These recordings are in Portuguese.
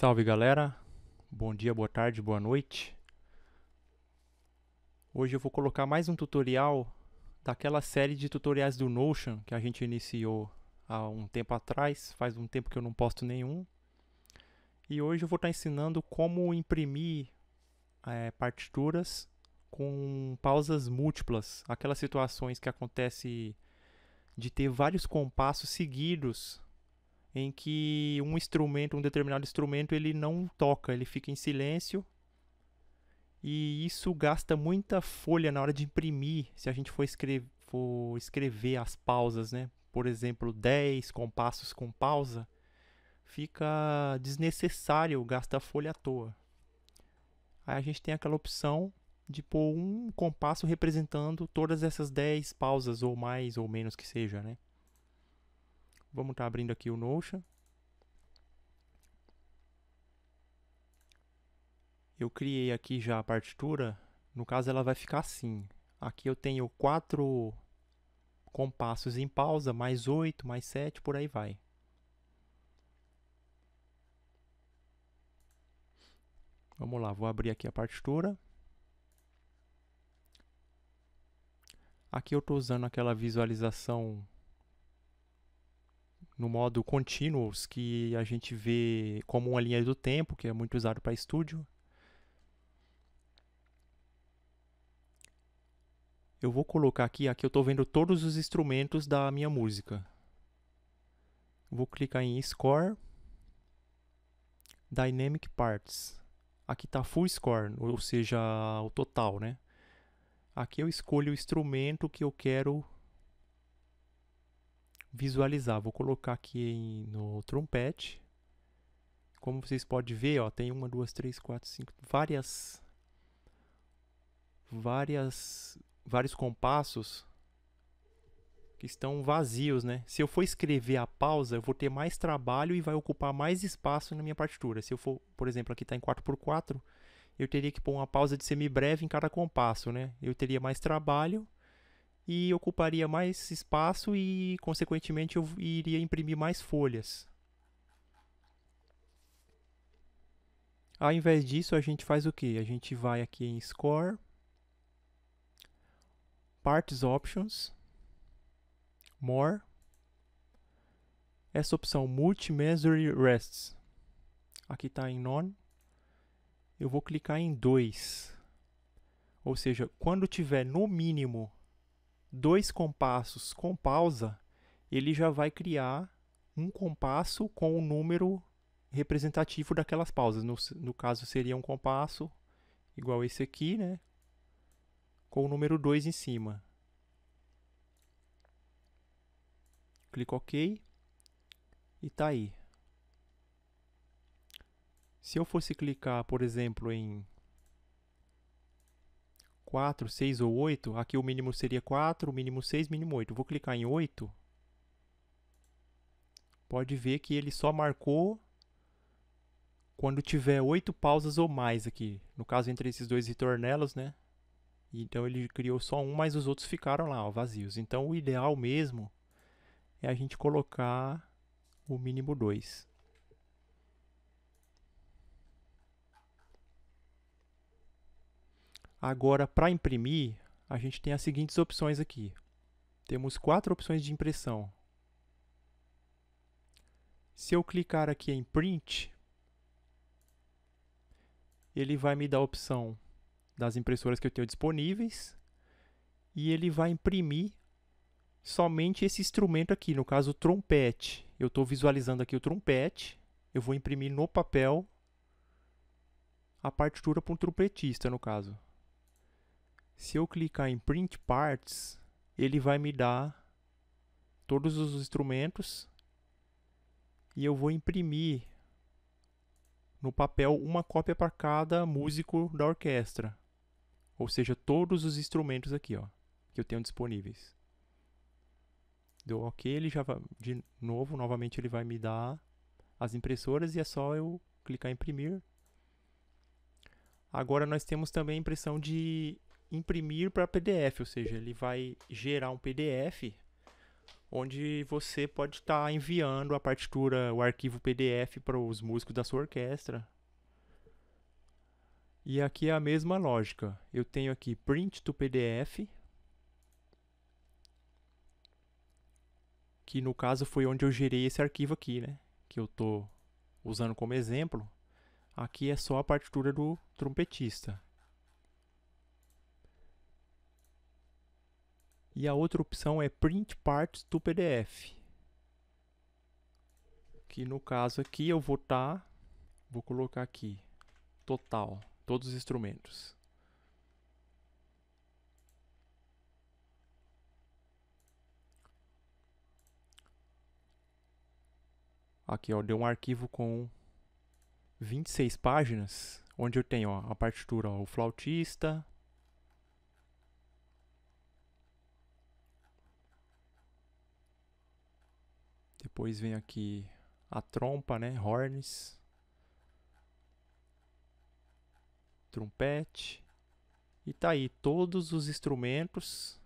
Salve galera, bom dia, boa tarde, boa noite. Hoje eu vou colocar mais um tutorial daquela série de tutoriais do Notion que a gente iniciou há um tempo atrás, faz um tempo que eu não posto nenhum. E hoje eu vou estar tá ensinando como imprimir é, partituras com pausas múltiplas, aquelas situações que acontece de ter vários compassos seguidos em que um instrumento, um determinado instrumento, ele não toca, ele fica em silêncio. E isso gasta muita folha na hora de imprimir, se a gente for, escrever, for escrever as pausas, né? Por exemplo, 10 compassos com pausa, fica desnecessário, gasta folha à toa. Aí a gente tem aquela opção de pôr um compasso representando todas essas 10 pausas ou mais ou menos que seja, né? Vamos estar tá abrindo aqui o Notion. Eu criei aqui já a partitura. No caso, ela vai ficar assim. Aqui eu tenho quatro compassos em pausa, mais oito, mais sete, por aí vai. Vamos lá, vou abrir aqui a partitura. Aqui eu estou usando aquela visualização no modo Continuous, que a gente vê como uma linha do tempo, que é muito usado para estúdio. Eu vou colocar aqui, aqui eu estou vendo todos os instrumentos da minha música. Vou clicar em Score, Dynamic Parts. Aqui está Full Score, ou seja, o total, né? Aqui eu escolho o instrumento que eu quero visualizar. Vou colocar aqui no trompete. Como vocês podem ver, ó, tem uma, duas, três, quatro, cinco, várias, várias, vários compassos que estão vazios, né? Se eu for escrever a pausa, eu vou ter mais trabalho e vai ocupar mais espaço na minha partitura. Se eu for, por exemplo, aqui está em 4x4, eu teria que pôr uma pausa de semibreve em cada compasso, né? Eu teria mais trabalho e ocuparia mais espaço e, consequentemente, eu iria imprimir mais folhas. Ao invés disso, a gente faz o que? A gente vai aqui em Score, Parts Options, More, essa opção Multi-Measure Rests, aqui está em None, eu vou clicar em 2, ou seja, quando tiver no mínimo dois compassos com pausa, ele já vai criar um compasso com o um número representativo daquelas pausas. No, no caso, seria um compasso igual esse aqui, né? Com o número 2 em cima. Clico OK e tá aí. Se eu fosse clicar, por exemplo, em 4, 6 ou 8, aqui o mínimo seria 4, o mínimo 6, mínimo 8. Vou clicar em 8. Pode ver que ele só marcou quando tiver 8 pausas ou mais aqui. No caso, entre esses dois ritornelos, né? Então ele criou só um, mas os outros ficaram lá, ó, vazios. Então o ideal mesmo é a gente colocar o mínimo 2. Agora, para imprimir, a gente tem as seguintes opções aqui. Temos quatro opções de impressão. Se eu clicar aqui em Print, ele vai me dar a opção das impressoras que eu tenho disponíveis e ele vai imprimir somente esse instrumento aqui, no caso o trompete. Eu estou visualizando aqui o trompete, eu vou imprimir no papel a partitura para um trompetista, no caso. Se eu clicar em Print Parts, ele vai me dar todos os instrumentos e eu vou imprimir no papel uma cópia para cada músico da orquestra. Ou seja, todos os instrumentos aqui ó, que eu tenho disponíveis. Deu OK, ele já vai, de novo, novamente ele vai me dar as impressoras e é só eu clicar em imprimir. Agora nós temos também a impressão de imprimir para PDF, ou seja, ele vai gerar um PDF onde você pode estar tá enviando a partitura, o arquivo PDF para os músicos da sua orquestra. E aqui é a mesma lógica. Eu tenho aqui print to PDF, que no caso foi onde eu gerei esse arquivo aqui, né? Que eu estou usando como exemplo. Aqui é só a partitura do trompetista. E a outra opção é print parts to PDF. Que no caso aqui eu vou estar, tá, vou colocar aqui, total, todos os instrumentos. Aqui, ó, deu um arquivo com 26 páginas, onde eu tenho ó, a partitura, ó, o flautista, Depois vem aqui a trompa, né? Horns. Trompete. E tá aí todos os instrumentos.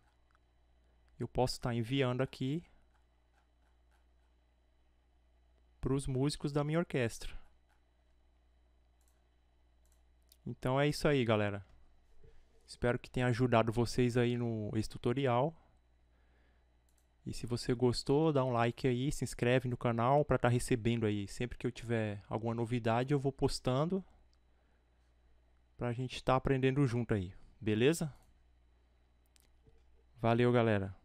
Eu posso estar tá enviando aqui para os músicos da minha orquestra. Então é isso aí, galera. Espero que tenha ajudado vocês aí no esse tutorial. E se você gostou, dá um like aí, se inscreve no canal para estar tá recebendo aí. Sempre que eu tiver alguma novidade, eu vou postando para a gente estar tá aprendendo junto aí, beleza? Valeu, galera.